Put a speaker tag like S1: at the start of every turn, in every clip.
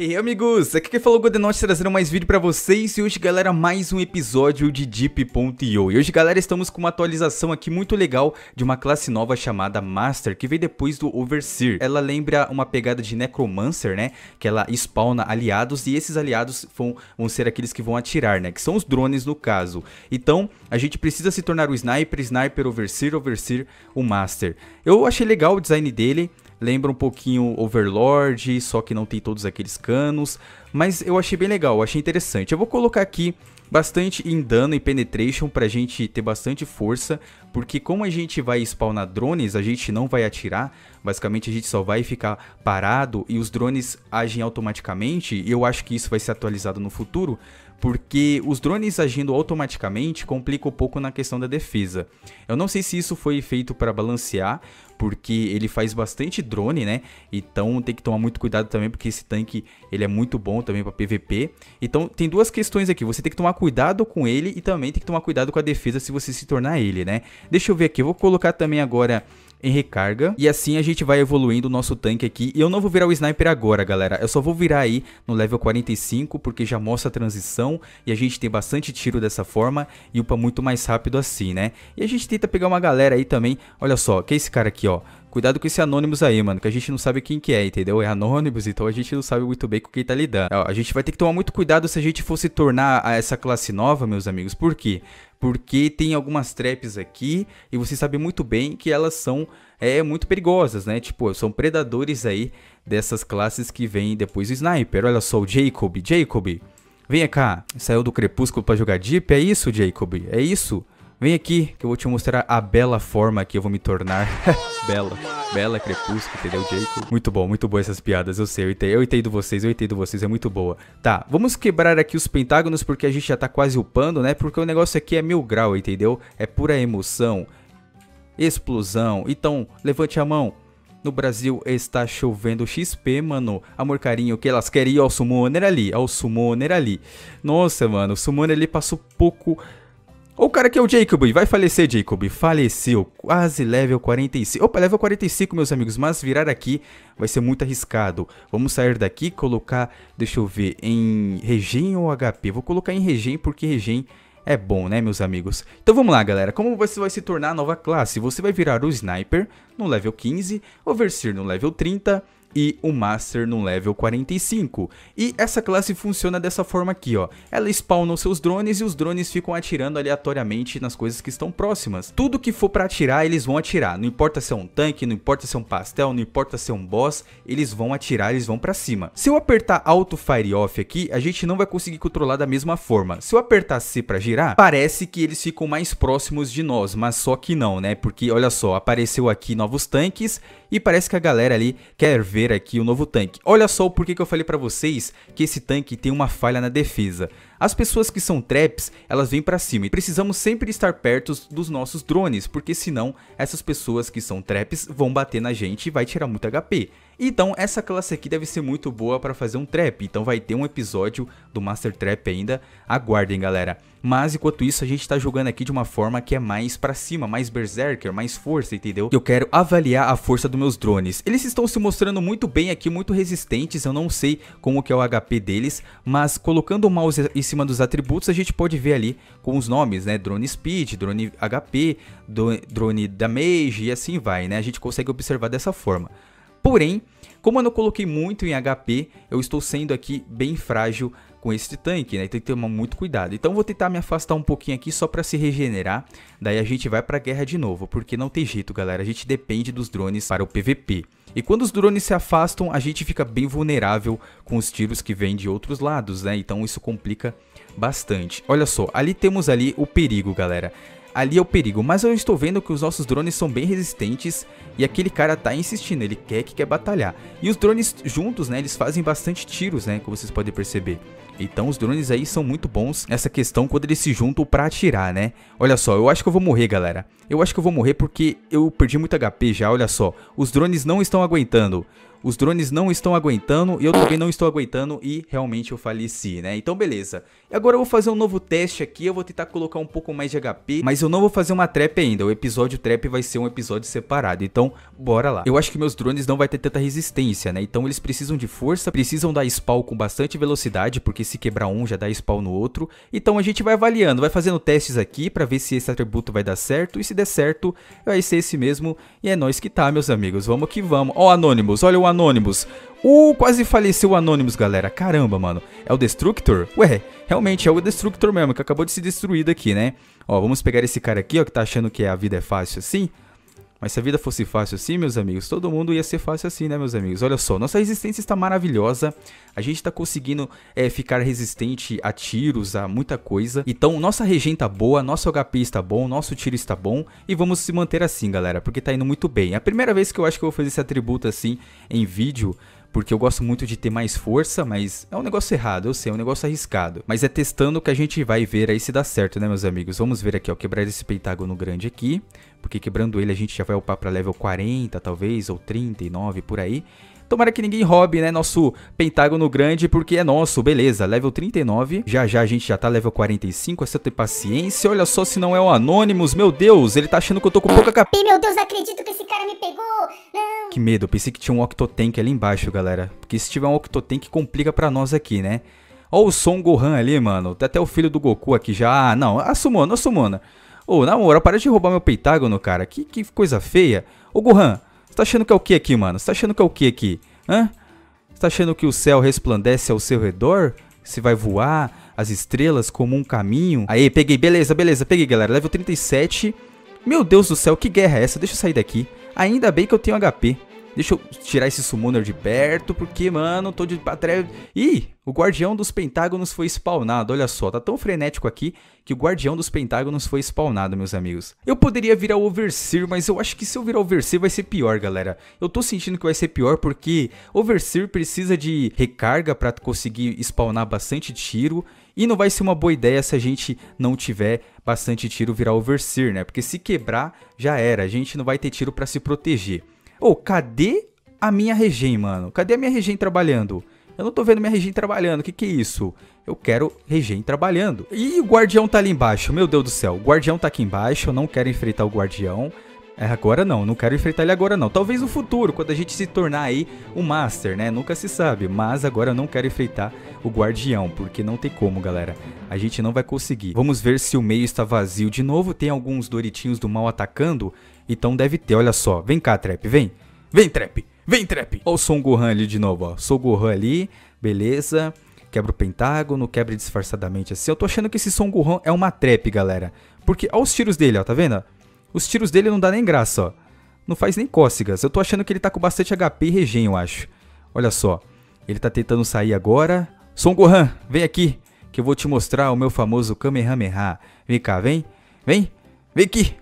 S1: E Hey amigos, aqui quem falou Godenote trazendo mais vídeo pra vocês e hoje galera mais um episódio de Deep.io E hoje galera estamos com uma atualização aqui muito legal de uma classe nova chamada Master que veio depois do Overseer Ela lembra uma pegada de Necromancer né, que ela spawna aliados e esses aliados vão, vão ser aqueles que vão atirar né, que são os drones no caso Então a gente precisa se tornar o Sniper, Sniper, Overseer, Overseer, o Master Eu achei legal o design dele Lembra um pouquinho Overlord, só que não tem todos aqueles canos. Mas eu achei bem legal, achei interessante. Eu vou colocar aqui bastante em dano e penetration pra gente ter bastante força, porque como a gente vai spawnar drones, a gente não vai atirar, basicamente a gente só vai ficar parado e os drones agem automaticamente, e eu acho que isso vai ser atualizado no futuro, porque os drones agindo automaticamente complica um pouco na questão da defesa. Eu não sei se isso foi feito para balancear, porque ele faz bastante drone, né? Então tem que tomar muito cuidado também, porque esse tanque ele é muito bom também para PVP. Então tem duas questões aqui, você tem que tomar cuidado com ele e também tem que tomar cuidado com a defesa se você se tornar ele, né? Deixa eu ver aqui, eu vou colocar também agora em recarga. E assim a gente vai evoluindo o nosso tanque aqui. E eu não vou virar o sniper agora, galera. Eu só vou virar aí no level 45, porque já mostra a transição. E a gente tem bastante tiro dessa forma e upa muito mais rápido assim, né? E a gente tenta pegar uma galera aí também. Olha só, que é esse cara aqui, ó. Cuidado com esse Anonymous aí, mano, que a gente não sabe quem que é, entendeu? É Anonymous, então a gente não sabe muito bem com quem tá lidando. Ó, a gente vai ter que tomar muito cuidado se a gente fosse tornar essa classe nova, meus amigos, por quê? porque tem algumas traps aqui e você sabe muito bem que elas são é, muito perigosas, né? Tipo, são predadores aí dessas classes que vem depois do Sniper. Olha só o Jacob, Jacob, venha cá, saiu do Crepúsculo para jogar Deep, é isso Jacob, é isso? Vem aqui que eu vou te mostrar a bela forma que eu vou me tornar. bela. Bela Crepúsculo, entendeu, Jacob? Muito bom, muito boa essas piadas, eu sei, eu entendo, eu entendo vocês, eu entendo vocês, é muito boa. Tá, vamos quebrar aqui os pentágonos porque a gente já tá quase upando, né? Porque o negócio aqui é mil grau, entendeu? É pura emoção, explosão. Então, levante a mão. No Brasil está chovendo XP, mano. Amor carinho, que elas querem ir ao Summoner ali, O Summoner ali. Nossa, mano, o Summoner ele passou pouco o cara que é o Jacob, vai falecer, Jacob. Faleceu, quase level 45. Opa, level 45, meus amigos, mas virar aqui vai ser muito arriscado. Vamos sair daqui, colocar, deixa eu ver, em regen ou HP? Vou colocar em regen, porque regen é bom, né, meus amigos? Então vamos lá, galera. Como você vai se tornar a nova classe? Você vai virar o Sniper no level 15, Overseer no level 30 e o Master no level 45. E essa classe funciona dessa forma aqui, ó. Ela spawna os seus drones e os drones ficam atirando aleatoriamente nas coisas que estão próximas. Tudo que for para atirar, eles vão atirar. Não importa se é um tanque, não importa se é um pastel, não importa se é um boss, eles vão atirar, eles vão para cima. Se eu apertar Auto Fire Off aqui, a gente não vai conseguir controlar da mesma forma. Se eu apertar C para girar, parece que eles ficam mais próximos de nós, mas só que não, né? Porque olha só, apareceu aqui novos tanques e parece que a galera ali quer ver aqui o novo tanque. Olha só o porquê que eu falei para vocês que esse tanque tem uma falha na defesa. As pessoas que são traps, elas vêm para cima e precisamos sempre estar perto dos nossos drones, porque senão essas pessoas que são traps vão bater na gente e vai tirar muito HP. Então essa classe aqui deve ser muito boa para fazer um trap, então vai ter um episódio do Master Trap ainda, aguardem galera. Mas enquanto isso a gente está jogando aqui de uma forma que é mais para cima, mais Berserker, mais força, entendeu? Eu quero avaliar a força dos meus drones. Eles estão se mostrando muito bem aqui, muito resistentes, eu não sei como que é o HP deles, mas colocando o mouse em cima dos atributos a gente pode ver ali com os nomes, né? Drone Speed, Drone HP, Drone Damage e assim vai, né? A gente consegue observar dessa forma. Porém, como eu não coloquei muito em HP, eu estou sendo aqui bem frágil com este tanque, né? Então tem que tomar muito cuidado. Então vou tentar me afastar um pouquinho aqui só para se regenerar. Daí a gente vai para a guerra de novo, porque não tem jeito, galera. A gente depende dos drones para o PVP. E quando os drones se afastam, a gente fica bem vulnerável com os tiros que vêm de outros lados, né? Então isso complica bastante. Olha só, ali temos ali o perigo, galera ali é o perigo, mas eu estou vendo que os nossos drones são bem resistentes e aquele cara tá insistindo, ele quer que quer batalhar. E os drones juntos, né, eles fazem bastante tiros, né, como vocês podem perceber. Então os drones aí são muito bons nessa questão quando eles se juntam pra atirar, né? Olha só, eu acho que eu vou morrer, galera. Eu acho que eu vou morrer porque eu perdi muito HP já, olha só. Os drones não estão aguentando os drones não estão aguentando e eu também não estou aguentando e realmente eu faleci, né? Então beleza. E agora eu vou fazer um novo teste aqui, eu vou tentar colocar um pouco mais de HP, mas eu não vou fazer uma trap ainda, o episódio trap vai ser um episódio separado, então bora lá. Eu acho que meus drones não vai ter tanta resistência, né? Então eles precisam de força, precisam dar spawn com bastante velocidade, porque se quebrar um já dá spawn no outro. Então a gente vai avaliando, vai fazendo testes aqui para ver se esse atributo vai dar certo e se der certo, vai ser esse mesmo. E é nós que tá, meus amigos. Vamos que vamos. Ó, oh, Anonymous, olha o Anonymous. Uh, quase faleceu o Anonymous, galera. Caramba, mano. É o Destructor? Ué, realmente é o Destructor mesmo, que acabou de se destruir daqui, né? Ó, vamos pegar esse cara aqui, ó, que tá achando que a vida é fácil assim. Mas se a vida fosse fácil assim, meus amigos, todo mundo ia ser fácil assim, né, meus amigos? Olha só, nossa resistência está maravilhosa. A gente está conseguindo é, ficar resistente a tiros, a muita coisa. Então, nossa regen tá boa, nosso HP está bom, nosso tiro está bom. E vamos se manter assim, galera, porque tá indo muito bem. É a primeira vez que eu acho que eu vou fazer esse atributo assim em vídeo porque eu gosto muito de ter mais força, mas é um negócio errado, eu sei, é um negócio arriscado. Mas é testando que a gente vai ver aí se dá certo, né, meus amigos? Vamos ver aqui, ó, quebrar esse pentágono grande aqui porque quebrando ele a gente já vai upar para level 40, talvez, ou 39 por aí. Tomara que ninguém roube, né, nosso pentágono grande, porque é nosso, beleza, level 39, já já a gente já tá level 45, é só ter paciência, olha só se não é o Anonymous, meu Deus, ele tá achando que eu tô com pouca cap... Meu Deus, acredito que esse cara me pegou, não. Que medo, pensei que tinha um Octotank ali embaixo, galera, porque se tiver um Octotank complica pra nós aqui, né. Ó o Son Gohan ali, mano, tem até o filho do Goku aqui já, ah, não, a Sumona, a Sumona. Ô, oh, na moral, para de roubar meu Pentágono, cara. Que, que coisa feia. Ô, Gohan, você tá achando que é o que aqui, mano? Você tá achando que é o que aqui? Hã? Você tá achando que o céu resplandece ao seu redor? Você vai voar as estrelas como um caminho? Aí, peguei. Beleza, beleza. Peguei, galera. Level 37. Meu Deus do céu, que guerra é essa? Deixa eu sair daqui. Ainda bem que eu tenho HP. Deixa eu tirar esse summoner de perto, porque, mano, tô de treve. Ih, o guardião dos pentágonos foi spawnado. Olha só, tá tão frenético aqui que o guardião dos pentágonos foi spawnado, meus amigos. Eu poderia virar o Overseer, mas eu acho que se eu virar o Overseer vai ser pior, galera. Eu tô sentindo que vai ser pior porque o Overseer precisa de recarga pra conseguir spawnar bastante tiro. E não vai ser uma boa ideia se a gente não tiver bastante tiro virar Overseer, né? Porque se quebrar, já era. A gente não vai ter tiro pra se proteger. Ô, oh, cadê a minha regen, mano? Cadê a minha regen trabalhando? Eu não tô vendo minha regen trabalhando, o que que é isso? Eu quero regen trabalhando. E o guardião tá ali embaixo, meu Deus do céu. O guardião tá aqui embaixo, eu não quero enfrentar o guardião. É, agora não, não quero enfrentar ele agora não. Talvez no futuro, quando a gente se tornar aí o um Master, né? Nunca se sabe, mas agora eu não quero enfrentar o Guardião, porque não tem como, galera. A gente não vai conseguir. Vamos ver se o meio está vazio de novo, tem alguns Doritinhos do mal atacando. Então deve ter, olha só. Vem cá, Trap, vem. Vem, Trap. Vem, Trap. Olha o Son Gohan ali de novo, ó. Son Gohan ali, beleza. Quebra o pentágono, quebra disfarçadamente assim. Eu tô achando que esse Son Gohan é uma trap, galera. Porque olha os tiros dele, ó, tá vendo? Os tiros dele não dá nem graça, ó. Não faz nem cócegas. Eu tô achando que ele tá com bastante HP e regen, eu acho. Olha só. Ele tá tentando sair agora. Son Gohan, vem aqui. Que eu vou te mostrar o meu famoso Kamehameha. Vem cá, vem. Vem. Vem aqui.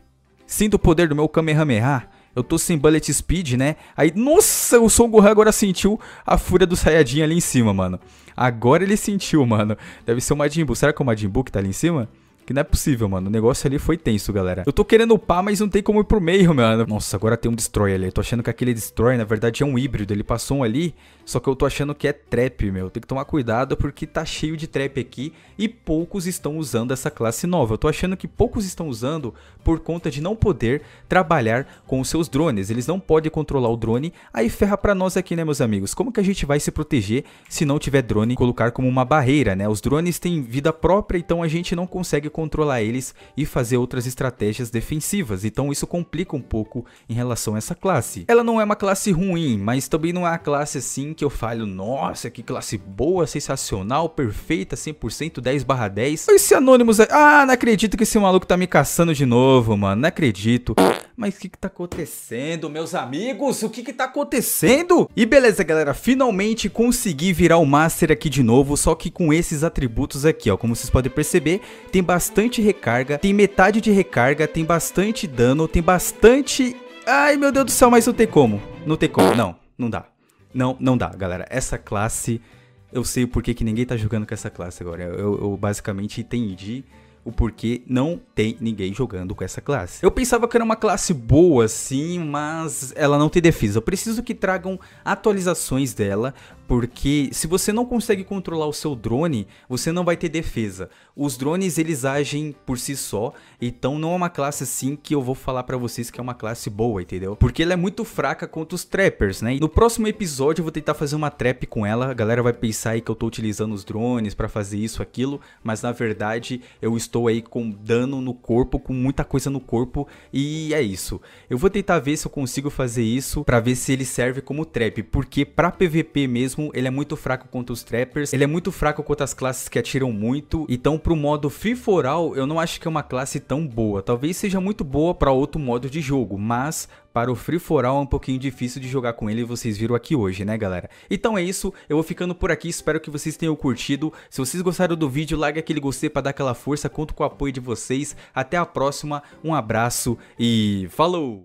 S1: Sinto o poder do meu Kamehameha. Eu tô sem bullet speed, né? Aí, nossa, o Son Gohan agora sentiu a fúria do Saiyajin ali em cima, mano. Agora ele sentiu, mano. Deve ser o Majin Buu. Será que é o Majin Buu que tá ali em cima? Que não é possível, mano. O negócio ali foi tenso, galera. Eu tô querendo upar, mas não tem como ir pro meio, mano. Nossa, agora tem um destroy ali. Eu tô achando que aquele destroy, na verdade, é um híbrido. Ele passou um ali, só que eu tô achando que é trap, meu. Tem que tomar cuidado porque tá cheio de trap aqui e poucos estão usando essa classe nova. Eu tô achando que poucos estão usando por conta de não poder trabalhar com os seus drones. Eles não podem controlar o drone, aí ferra pra nós aqui, né, meus amigos? Como que a gente vai se proteger se não tiver drone colocar como uma barreira, né? Os drones têm vida própria, então a gente não consegue controlar eles e fazer outras estratégias defensivas, então isso complica um pouco em relação a essa classe. Ela não é uma classe ruim, mas também não é uma classe assim que eu falo nossa, que classe boa, sensacional, perfeita, 100%, 10 barra 10. Esse Anonymous, aí... ah, não acredito que esse maluco tá me caçando de novo, mano, não acredito. Mas o que que tá acontecendo, meus amigos? O que que tá acontecendo? E beleza, galera, finalmente consegui virar o Master aqui de novo, só que com esses atributos aqui, ó, como vocês podem perceber, tem bastante bastante recarga, tem metade de recarga, tem bastante dano, tem bastante... Ai, meu Deus do céu, mas não tem como. Não tem como, não. Não dá. Não, não dá, galera. Essa classe... Eu sei por que ninguém tá jogando com essa classe agora. Eu, eu basicamente entendi o porquê não tem ninguém jogando com essa classe. Eu pensava que era uma classe boa, sim, mas ela não tem defesa. Eu preciso que tragam atualizações dela, porque se você não consegue controlar o seu drone, você não vai ter defesa. Os drones, eles agem por si só, então não é uma classe, assim, que eu vou falar para vocês que é uma classe boa, entendeu? Porque ela é muito fraca contra os trappers, né? E no próximo episódio eu vou tentar fazer uma trap com ela, a galera vai pensar aí que eu tô utilizando os drones para fazer isso, aquilo, mas na verdade eu estou estou aí com dano no corpo, com muita coisa no corpo e é isso. Eu vou tentar ver se eu consigo fazer isso para ver se ele serve como trap, porque para PVP mesmo ele é muito fraco contra os trappers, ele é muito fraco contra as classes que atiram muito, então pro modo free for all eu não acho que é uma classe tão boa. Talvez seja muito boa para outro modo de jogo, mas para o Free For All é um pouquinho difícil de jogar com ele, vocês viram aqui hoje, né galera? Então é isso, eu vou ficando por aqui, espero que vocês tenham curtido. Se vocês gostaram do vídeo, larga aquele gostei para dar aquela força, conto com o apoio de vocês. Até a próxima, um abraço e falou!